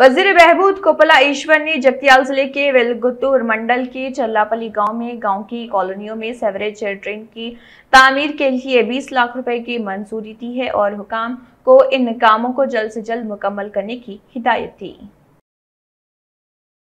वजीर बहबूद कोपला ईश्वर ने जगतियाल जिले के वेलगुतुर मंडल के चल्लापली गांव में गांव की कॉलोनियों में सेवरेज ट्रेन की तामीर के लिए 20 लाख रुपए की मंजूरी दी है और हुकाम को इन कामों को जल्द से जल्द मुकम्मल करने की हिदायत दी